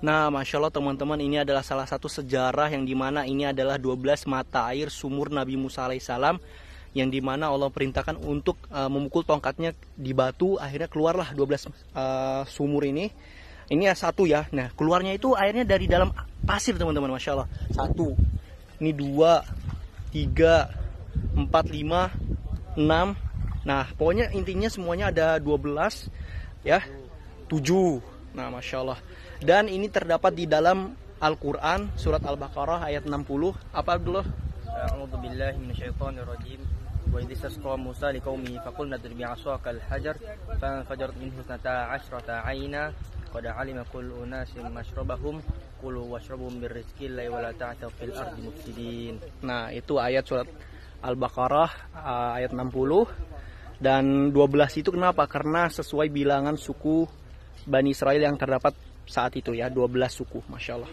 Nah, Masya Allah teman-teman ini adalah salah satu sejarah yang dimana ini adalah 12 mata air sumur Nabi Musa alaihissalam yang dimana Allah perintahkan untuk uh, memukul tongkatnya di batu akhirnya keluarlah 12 uh, eh, sumur ini ini ya satu ya nah keluarnya itu airnya dari dalam pasir teman-teman Masya Allah satu ini dua tiga empat lima enam nah pokoknya intinya semuanya ada 12 ya tujuh nah Masya Allah dan ini terdapat di dalam Al-Qur'an surat Al-Baqarah ayat 60 apa Abdullah? A'udzubillahi minasyaitonirrajim. Wa idistasqa Musa liqaumihi faqulna idrib bi'asakal hajar fanfajarat minhu 12 'aina qad 'alima kullu unasin mashrabahum kulu washrabu min rizqillahi wa la ta'thaw fil ardi mufsidin. Nah, itu ayat surat Al-Baqarah ayat 60 dan 12 itu kenapa? Karena sesuai bilangan suku Bani Israel yang terdapat saat itu ya 12 suku Masya Allah